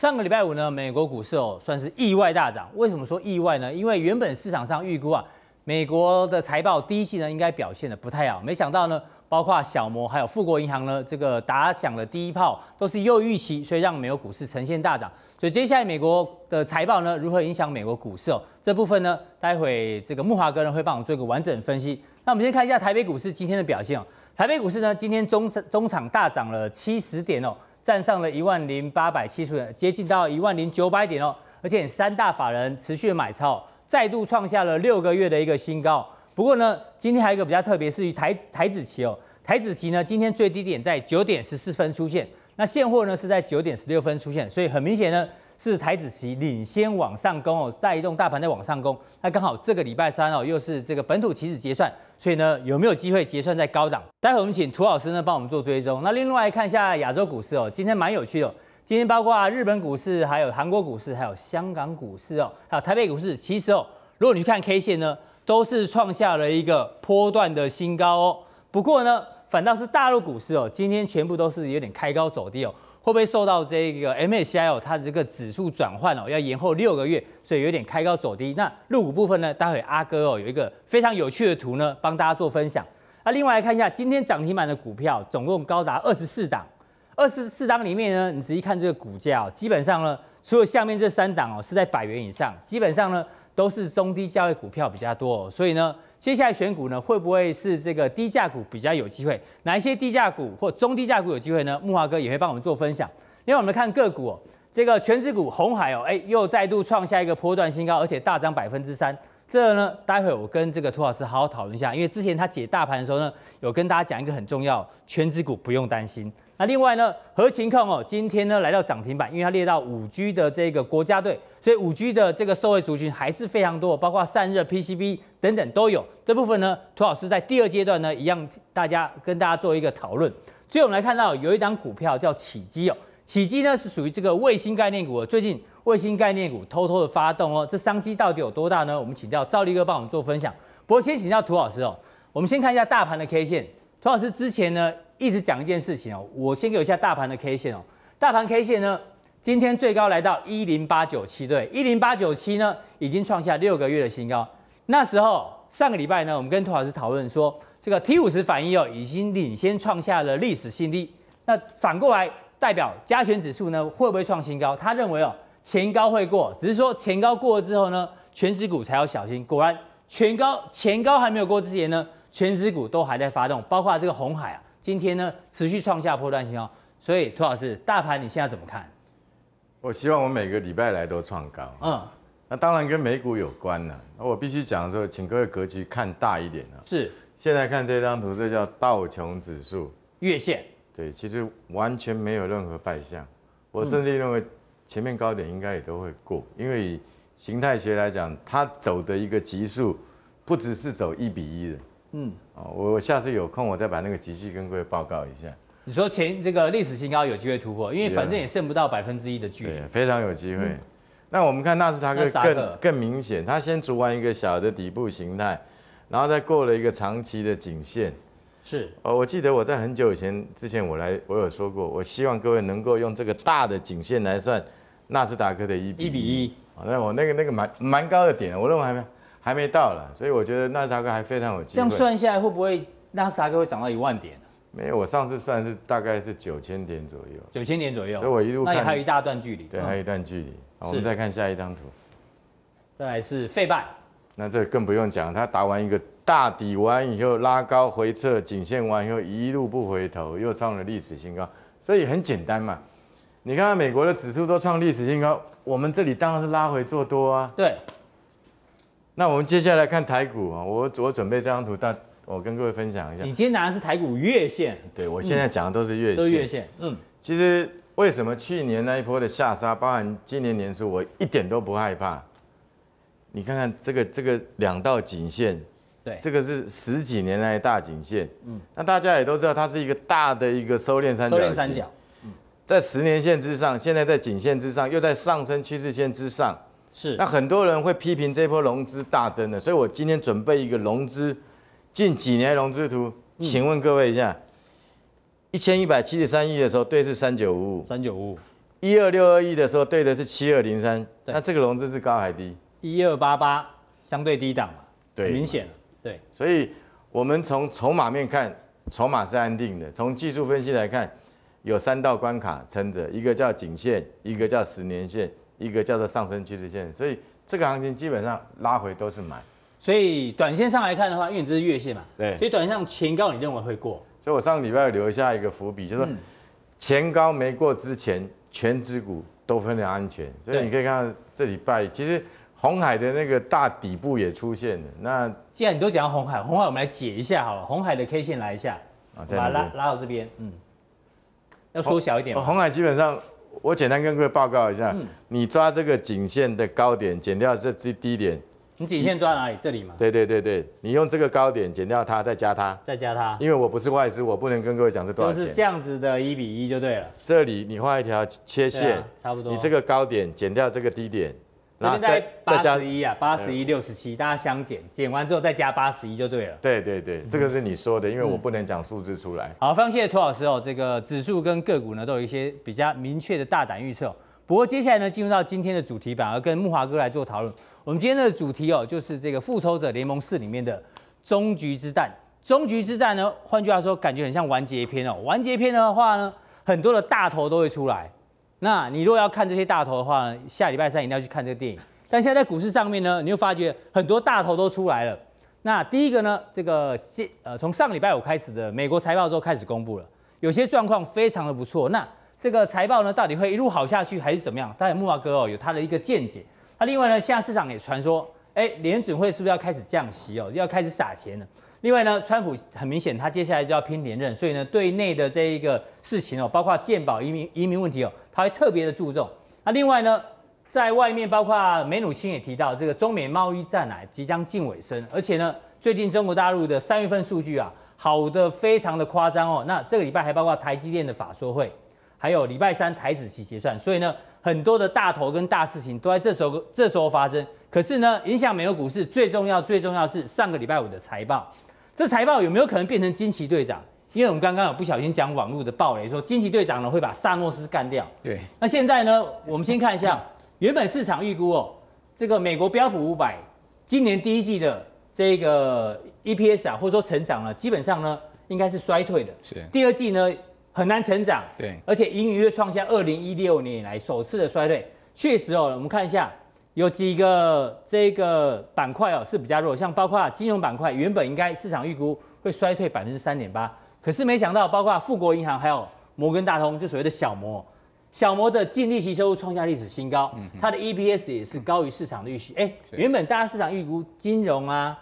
上个礼拜五呢，美国股市哦算是意外大涨。为什么说意外呢？因为原本市场上预估啊，美国的财报第一季呢应该表现的不太好，没想到呢，包括小摩还有富国银行呢，这个打响了第一炮，都是又预期，所以让美国股市呈现大涨。所以接下来美国的财报呢，如何影响美国股市哦这部分呢，待会这个木华哥呢会帮我做一个完整分析。那我们先看一下台北股市今天的表现哦。台北股市呢，今天中中场大涨了七十点哦。站上了一万零八百七十点，接近到一万零九百点哦。而且三大法人持续买超，再度创下了六个月的一个新高。不过呢，今天还有一个比较特别，是台台子期哦。台子期呢，今天最低点在九点十四分出现，那现货呢是在九点十六分出现，所以很明显呢。是台子棋领先往上攻哦，带动大盘在往上攻。那刚好这个礼拜三哦，又是这个本土期指结算，所以呢，有没有机会结算在高档？待会我们请涂老师呢帮我们做追踪。那另外看一下亚洲股市哦，今天蛮有趣的。今天包括日本股市、还有韩国股市、还有香港股市哦，还有台北股市。其实哦，如果你去看 K 线呢，都是创下了一个波段的新高哦。不过呢，反倒是大陆股市哦，今天全部都是有点开高走低哦。会不会受到这个 MSCI 哦，它的这个指数转换哦，要延后六个月，所以有点开高走低。那入股部分呢，待会阿哥哦有一个非常有趣的图呢，帮大家做分享。那另外来看一下，今天涨停板的股票总共高达二十四档，二十四档里面呢，你仔细看这个股价哦，基本上呢，除了下面这三档哦是在百元以上，基本上呢。都是中低价位股票比较多，所以呢，接下来选股呢，会不会是这个低价股比较有机会？哪一些低价股或中低价股有机会呢？木华哥也会帮我们做分享。另外，我们看个股，这个全指股红海哦，哎，又再度创下一个波段新高，而且大涨百分之三。这呢，待会我跟这个涂老师好好讨论一下，因为之前他解大盘的时候呢，有跟大家讲一个很重要，全指股不用担心。那另外呢，何情控哦，今天呢来到涨停板，因为它列到五 G 的这个国家队，所以五 G 的这个受惠族群还是非常多，包括散热、PCB 等等都有。这部分呢，涂老师在第二阶段呢，一样大家跟大家做一个讨论。最后我们来看到有一张股票叫启基哦，启基呢是属于这个卫星概念股，最近卫星概念股偷偷的发动哦，这商机到底有多大呢？我们请教赵力哥帮我们做分享。不过先请教涂老师哦，我们先看一下大盘的 K 线。涂老师之前呢。一直讲一件事情哦，我先给一下大盘的 K 线哦。大盘 K 线呢，今天最高来到一零八九七对，一零八九七呢已经创下六个月的新高。那时候上个礼拜呢，我们跟涂老师讨论说，这个 T 五十反应哦已经领先创下了历史新低。那反过来代表加权指数呢会不会创新高？他认为哦前高会过，只是说前高过了之后呢，全指股才要小心。果然全高前高还没有过之前呢，全指股都还在发动，包括这个红海啊。今天呢，持续创下破断性。哦，所以涂老师，大盘你现在怎么看？我希望我每个礼拜来都创高。嗯，那当然跟美股有关了。那我必须讲说，请各位格局看大一点啊。是。现在看这张图，这叫道琼指数月线。对，其实完全没有任何败象。我甚至认为前面高点应该也都会过，因为形态学来讲，它走的一个级数不只是走一比一的。嗯，哦，我我下次有空我再把那个集聚跟各位报告一下。你说前这个历史新高有机会突破，因为反正也剩不到百分之一的距离，对，非常有机会。那我们看纳斯达克更更明显，它先筑完一个小的底部形态，然后再过了一个长期的颈线。是，哦，我记得我在很久以前之前我来我有说过，我希望各位能够用这个大的颈线来算纳斯达克的一一比一。那我那个那个蛮蛮高的点，我认为还没有。还没到了，所以我觉得纳斯达克还非常有机会。这样算下来，会不会纳斯达克会涨到一万点呢？没有，我上次算是大概是九千点左右。九千点左右，所以我一路那也还有一大段距离。对，还有一段距离。我们再看下一张图。再来是费拜，那这更不用讲，他打完一个大底完以后拉高回撤颈线完以后一路不回头，又创了历史新高。所以很简单嘛，你看美国的指数都创历史新高，我们这里当然是拉回做多啊。对。那我们接下来看台股啊，我我准备这张图，但我跟各位分享一下。你今天拿的是台股月线，对我现在讲的都是月线。都月线，嗯。其实为什么去年那一波的下杀，包含今年年初，我一点都不害怕。你看看这个这个两道颈线，对，这个是十几年来大颈线，嗯。那大家也都知道，它是一个大的一个收敛三角，收敛三角。嗯，在十年线之上，现在在颈线之上，又在上升趋势线之上。是，那很多人会批评这波融资大增的，所以我今天准备一个融资近几年融资图，请问各位一下，一千一百七十三亿的时候，对是三九五五，三九五五，一二六二亿的时候，对的是七二零三，那这个融资是高还低？一二八八相对低档嘛，对，明显对，所以我们从筹码面看，筹码是安定的，从技术分析来看，有三道关卡撑着，一个叫颈线，一个叫十年线。一个叫做上升趋势线，所以这个行情基本上拉回都是买。所以短线上来看的话，因为你这是月线嘛，对，所以短线上前高你认为会过？所以我上礼拜留下一个伏笔，就说前高没过之前，全指股都非常安全。所以你可以看到这礼拜其实红海的那个大底部也出现了。那既然你都讲红海，红海我们来解一下好了，红海的 K 线来一下，把它拉拉到这边，嗯，要缩小一点。红海基本上。我简单跟各位报告一下，你抓这个颈线的高点，减掉这只低点。你颈线抓哪里？这里嘛。对对对对，你用这个高点减掉它，再加它，再加它。因为我不是外资，我不能跟各位讲是多少。就是这样子的，一比一就对了。这里你画一条切线，差不多。你这个高点减掉这个低点。然后再八十一啊，八十一六十七，大家相减，减完之后再加八十一就对了。对对对，这个是你说的，因为我不能讲数字出来。好，常谢谢涂老师哦，这个指数跟个股呢都有一些比较明确的大胆预测。不过接下来呢，进入到今天的主题，反而跟木华哥来做讨论。我们今天的主题哦，就是这个《复仇者联盟四》里面的终局之战。终局之战呢，换句话说，感觉很像完结篇哦。完结篇的话呢，很多的大头都会出来。那你如果要看这些大头的话，下礼拜三一定要去看这个电影。但现在在股市上面呢，你就发觉很多大头都出来了。那第一个呢，这个现呃从上礼拜五开始的美国财报就开始公布了，有些状况非常的不错。那这个财报呢，到底会一路好下去还是怎么样？当然木华哥哦有他的一个见解。那另外呢，现在市场也传说，哎，联准会是不是要开始降息哦，要开始撒钱了？另外呢，川普很明显，他接下来就要拼连任，所以呢，对内的这一个事情哦，包括健保移民移民问题哦，他会特别的注重。那另外呢，在外面，包括梅努钦也提到，这个中美贸易战啊即将近尾声，而且呢，最近中国大陆的三月份数据啊，好的非常的夸张哦。那这个礼拜还包括台积电的法说会，还有礼拜三台子期结算，所以呢，很多的大头跟大事情都在这时候这时候发生。可是呢，影响美国股市最重要最重要是上个礼拜五的财报。这财报有没有可能变成惊奇队长？因为我们刚刚有不小心讲网络的暴雷，说惊奇队长呢会把萨诺斯干掉。对，那现在呢，我们先看一下，原本市场预估哦，这个美国标普五百今年第一季的这个 EPS 啊，或者说成长了，基本上呢应该是衰退的。是，第二季呢很难成长。对，而且盈余又创下二零一六年以来首次的衰退。确实哦，我们看一下。有几个这个板块哦是比较弱，像包括金融板块，原本应该市场预估会衰退百分之三点八，可是没想到，包括富国银行还有摩根大通，就所谓的小摩，小摩的净利息收入创下历史新高，它的 E P S 也是高于市场的预期。哎，原本大家市场预估金融啊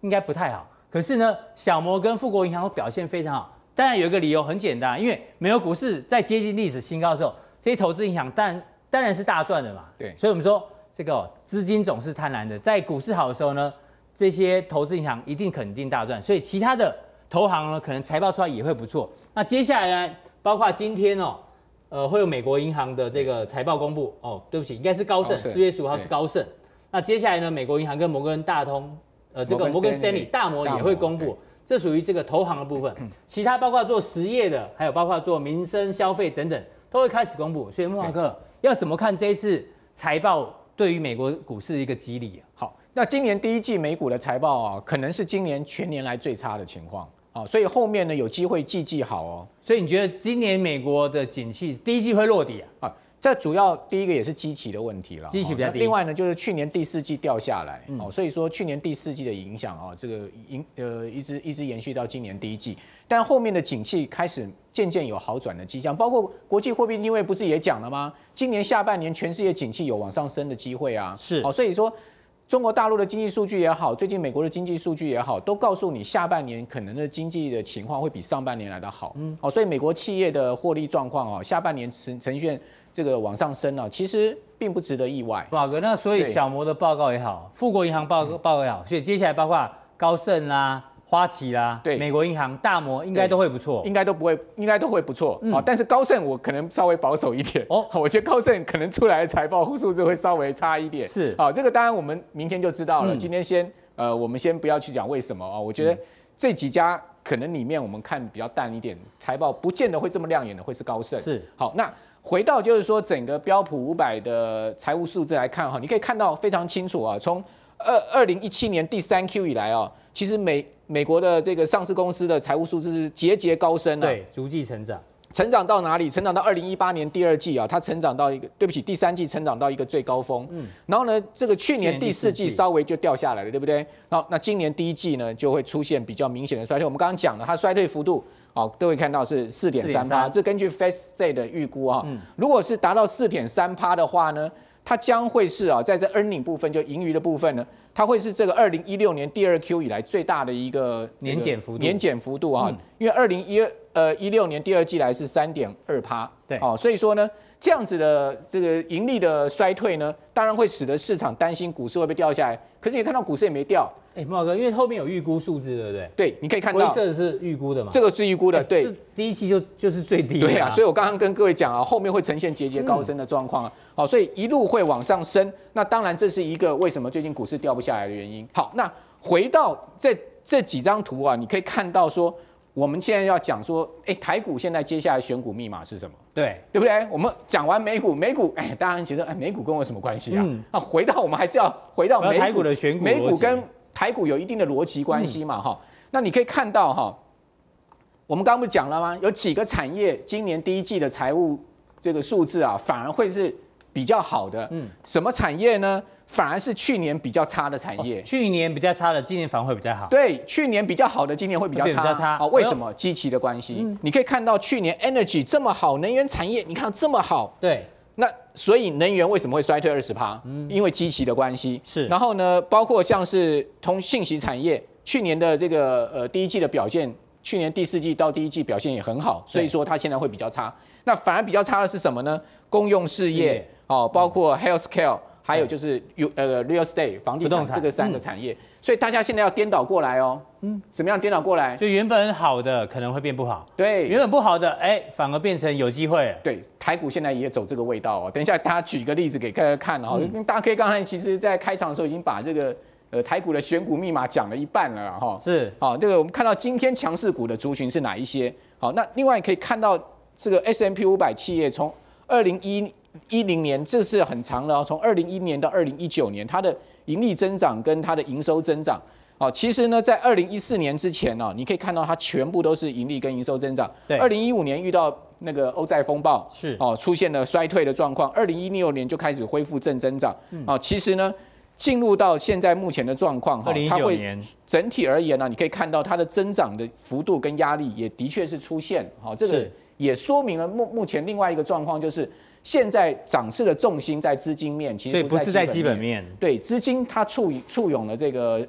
应该不太好，可是呢，小摩跟富国银行会表现非常好。当然有一个理由很简单，因为美国股市在接近历史新高的时候，这些投资银行当然当然是大赚的嘛。对，所以我们说。这个资金总是贪婪的，在股市好的时候呢，这些投资银行一定肯定大赚，所以其他的投行呢，可能财报出来也会不错。那接下来呢，包括今天哦，呃，会有美国银行的这个财报公布。哦，对不起，应该是高盛，四月十五号是高盛。那接下来呢，美国银行跟摩根大通，呃，这个摩根 Stanley 大摩也会公布。这属于这个投行的部分，其他包括做实业的，还有包括做民生消费等等，都会开始公布。所以木华要怎么看这一次财报？对于美国股市一个激励。好，那今年第一季美股的财报啊，可能是今年全年来最差的情况啊，所以后面呢有机会季季好哦。所以你觉得今年美国的景气第一季会落底啊？这主要第一个也是机器的问题了，机器比较低。另外呢，就是去年第四季掉下来，哦，所以说去年第四季的影响啊，这个影呃一直一直延续到今年第一季，但后面的景气开始渐渐有好转的迹象。包括国际货币因位不是也讲了吗？今年下半年全世界景气有往上升的机会啊，是哦，所以说中国大陆的经济数据也好，最近美国的经济数据也好，都告诉你下半年可能的经济的情况会比上半年来的好，嗯，哦，所以美国企业的获利状况哦，下半年呈呈现。这个往上升了，其实并不值得意外。马哥，那所以小摩的报告也好，富国银行报报告也好，所以接下来包括高盛啦、花旗啦、对美国银行大摩应该都会不错，应该都不会，应该都会不错。好，但是高盛我可能稍微保守一点。哦，我觉得高盛可能出来的财报户数字会稍微差一点。是，好，这个当然我们明天就知道了。今天先，呃，我们先不要去讲为什么啊。我觉得这几家可能里面我们看比较淡一点，财报不见得会这么亮眼的，会是高盛。是，好，那。回到就是说整个标普五百的财务数字来看哈，你可以看到非常清楚啊。从二二零一七年第三 Q 以来啊，其实美美国的这个上市公司的财务数字是节节高升啊，对，逐季成长，成长到哪里？成长到二零一八年第二季啊，它成长到一个，对不起，第三季成长到一个最高峰。嗯，然后呢，这个去年第四季稍微就掉下来了，对不对？那那今年第一季呢就会出现比较明显的衰退。我们刚刚讲了，它衰退幅度。好，各位看到是四点三趴。这根据 Face Z 的预估啊，如果是达到四点三趴的话呢，它将会是啊，在这 Earning 部分就盈余的部分呢，它会是这个二零一六年第二 Q 以来最大的一个年减幅度。年减幅度啊，因为二零一二呃一六年第二季来是三点二趴。对，哦，所以说呢。这样子的这个盈利的衰退呢，当然会使得市场担心股市会被掉下来。可是你看到股市也没掉。哎，茂哥，因为后面有预估数字，对不对？对，你可以看到，灰色的是预估的嘛？这个是预估的，对。第一期就就是最低。对啊，所以我刚刚跟各位讲啊，后面会呈现节节高升的状况啊，好，所以一路会往上升。那当然这是一个为什么最近股市掉不下来的原因。好，那回到这这几张图啊，你可以看到说。我们现在要讲说，哎，台股现在接下来选股密码是什么？对，对不对？我们讲完美股，美股，哎，大家觉得，哎，美股跟我什么关系啊？啊，回到我们还是要回到美股的选股，美股跟台股有一定的逻辑关系嘛，哈。那你可以看到哈，我们刚刚不讲了吗？有几个产业今年第一季的财务这个数字啊，反而会是。比较好的，嗯，什么产业呢？反而是去年比较差的产业。去年比较差的，今年反而会比较好。对，去年比较好的，今年会比较差。比较差哦？为什么？周期的关系。你可以看到去年 energy 这么好，能源产业你看这么好，对。那所以能源为什么会衰退二十趴？嗯，因为周期的关系。是。然后呢，包括像是通信息产业，去年的这个呃第一季的表现，去年第四季到第一季表现也很好，所以说它现在会比较差。那反而比较差的是什么呢？公用事业。哦，包括 health care，还有就是有呃 real estate 房地产这个三个产业，所以大家现在要颠倒过来哦。嗯，什么样颠倒过来？所以原本好的可能会变不好。对，原本不好的，哎，反而变成有机会。对，台股现在也走这个味道哦。等一下，大家举一个例子给家看哦。大家可以刚才其实在开场的时候已经把这个呃台股的选股密码讲了一半了哈。是。好，这个我们看到今天强势股的族群是哪一些？好，那另外可以看到这个 S M P 五百企业从二零一一零年，这是很长了。从二零一一年到二零一九年，它的盈利增长跟它的营收增长，哦，其实呢，在二零一四年之前呢，你可以看到它全部都是盈利跟营收增长。对。二零一五年遇到那个欧债风暴，是哦，出现了衰退的状况。二零一六年就开始恢复正增长。哦，其实呢，进入到现在目前的状况，哈，它会整体而言呢，你可以看到它的增长的幅度跟压力也的确是出现。好，这个也说明了目目前另外一个状况就是。现在涨势的重心在资金面，其实不是在基本面对资金，它促促涌的这个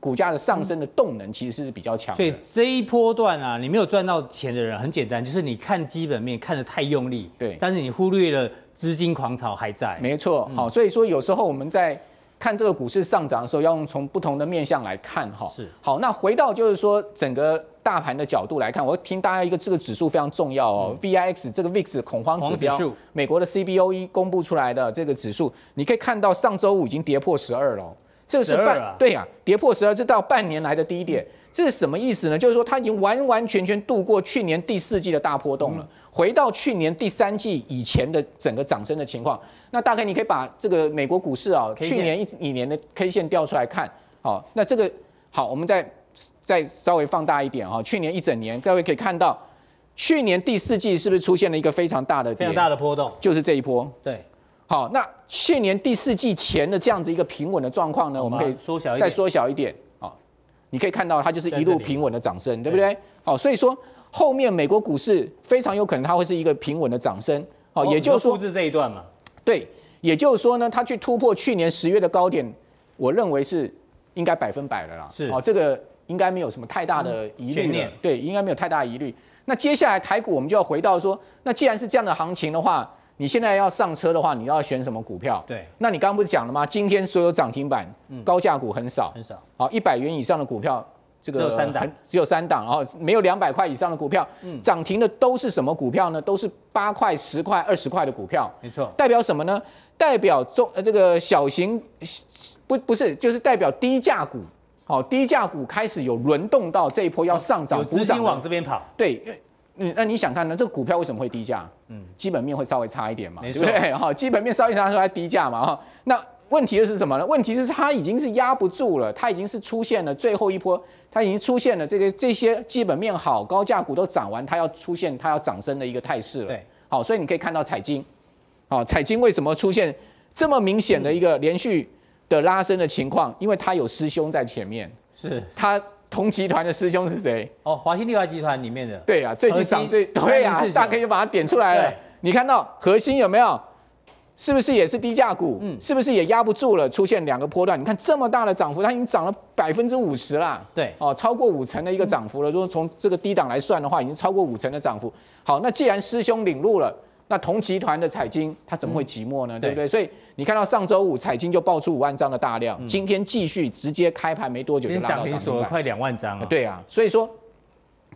股价的上升的动能其实是比较强。所以这一波段啊，你没有赚到钱的人，很简单，就是你看基本面看的太用力，对，但是你忽略了资金狂潮还在。没错，好，所以说有时候我们在看这个股市上涨的时候，要用从不同的面相来看哈。是好，那回到就是说整个。大盘的角度来看，我听大家一个这个指数非常重要哦，VIX 这个 VIX 恐慌指标，美国的 CBOE 公布出来的这个指数，你可以看到上周五已经跌破十二了，这个是半对呀，跌破十二是到半年来的低点，这是什么意思呢？就是说它已经完完全全度过去年第四季的大波动了，回到去年第三季以前的整个涨升的情况。那大概你可以把这个美国股市啊去年一几年的 K 线调出来看，好，那这个好，我们在。再稍微放大一点哈，去年一整年，各位可以看到，去年第四季是不是出现了一个非常大的非常大的波动？就是这一波。对。好，那去年第四季前的这样子一个平稳的状况呢，我们可以缩小再缩小一点。好，你可以看到它就是一路平稳的涨升，对不对？好，所以说后面美国股市非常有可能它会是一个平稳的涨升。好，也就是说复制这一段嘛？对。也就是说呢，它去突破去年十月的高点，我认为是应该百分百的啦。是。好，这个。应该没有什么太大的疑虑，对，应该没有太大疑虑。那接下来台股，我们就要回到说，那既然是这样的行情的话，你现在要上车的话，你要选什么股票？对，那你刚刚不是讲了吗？今天所有涨停板高价股很少，很少。好，一百元以上的股票，这个只有三档，只有三档，然后没有两百块以上的股票。嗯，涨停的都是什么股票呢？都是八块、十块、二十块的股票。没错，代表什么呢？代表中呃这个小型不不是，就是代表低价股。好，低价股开始有轮动到这一波要上涨，有资金往这边跑。对，那那你想看呢？这个股票为什么会低价？嗯，基本面会稍微差一点嘛，对不对？好，基本面稍微差，所它低价嘛。哈，那问题又是什么呢？问题是它已经是压不住了，它已经是出现了最后一波，它已经出现了这个这些基本面好高价股都涨完，它要出现它要涨升的一个态势了。对，好，所以你可以看到彩金，好，彩金为什么出现这么明显的一个连续？的拉升的情况，因为它有师兄在前面，是它同集团的师兄是谁？哦，华兴利华集团里面的。对啊，最近涨最对啊，大家可以把它点出来了。你看到核心有没有？是不是也是低价股？嗯，是不是也压不住了？出现两个波段，你看这么大的涨幅，它已经涨了百分之五十啦。对，哦，超过五成的一个涨幅了。如果从这个低档来算的话，已经超过五成的涨幅。好，那既然师兄领路了。那同集团的彩金它怎么会寂寞呢？对不对？所以你看到上周五彩金就爆出五万张的大量，今天继续直接开盘没多久就拉到两快两万张了。对啊，所以说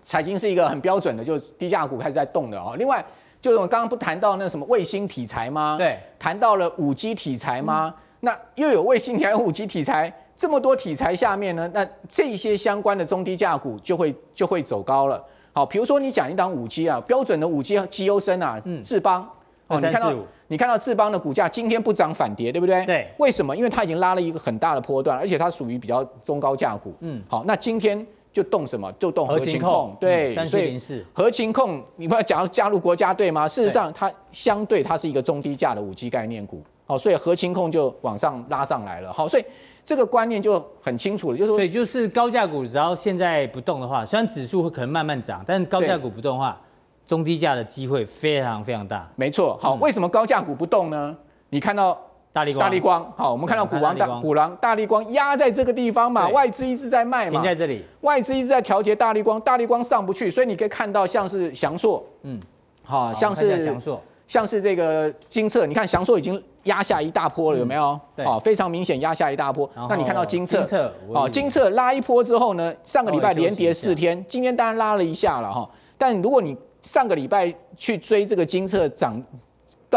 彩金是一个很标准的，就是低价股开始在动的哦。另外就是我刚刚不谈到那什么卫星题材吗？对，谈到了五 G 题材吗？那又有卫星还有五 G 题材，这么多题材下面呢，那这些相关的中低价股就会就会走高了。好，比如说你讲一档五 G 啊，标准的五 G 基优升啊，智邦，哦，你看到你看到智邦的股价今天不涨反跌，对不对？对，为什么？因为它已经拉了一个很大的波段，而且它属于比较中高价股。嗯，好，那今天就动什么？就动核情控，对，所以核情控，你不要讲要加入国家队吗？事实上，它相对它是一个中低价的五 G 概念股，好，所以核情控就往上拉上来了，好，所以。这个观念就很清楚，了，就是所以就是高价股，只要现在不动的话，虽然指数会可能慢慢涨，但是高价股不动的话，中低价的机会非常非常大。没错，好，为什么高价股不动呢？你看到大力光，大力光，好，我们看到股王大股王大力光压在这个地方嘛，外资一直在卖嘛，停在这里，外资一直在调节大力光，大力光上不去，所以你可以看到像是翔硕，嗯，好，像是翔硕，像是这个金策，你看翔硕已经。压下一大波了，有没有？哦，非常明显，压下一大波。那你看到金策，哦，金策拉一波之后呢？上个礼拜连跌四天，今天当然拉了一下了哈。但如果你上个礼拜去追这个金策涨。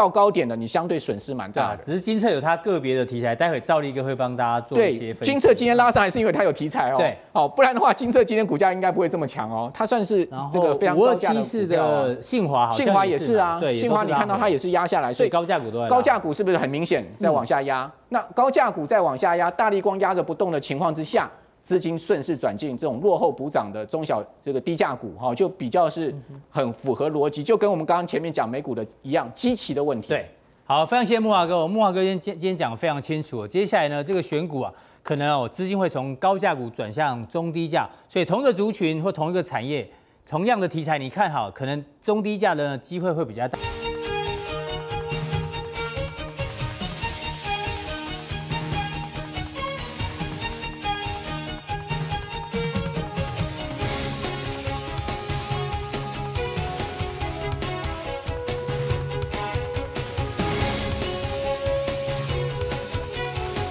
到高点了，你相对损失蛮大的。只是金策有它个别的题材，待会赵立哥会帮大家做一些分析。金策今天拉上来是因为它有题材哦。对，不然的话，金策今天股价应该不会这么强哦。它算是这个五二七式的信华，信华也是啊。对，信华你看到它也是压下来，所以高价股都。高价股是不是很明显在往下压？那高价股在往下压，大力光压着不动的情况之下。资金顺势转进这种落后补涨的中小这个低价股，哈，就比较是很符合逻辑，就跟我们刚刚前面讲美股的一样，周期的问题。对，好，非常谢谢木华哥，木华哥今天今天讲的非常清楚。接下来呢，这个选股啊，可能哦资金会从高价股转向中低价，所以同一个族群或同一个产业，同样的题材，你看好可能中低价的机会会比较大。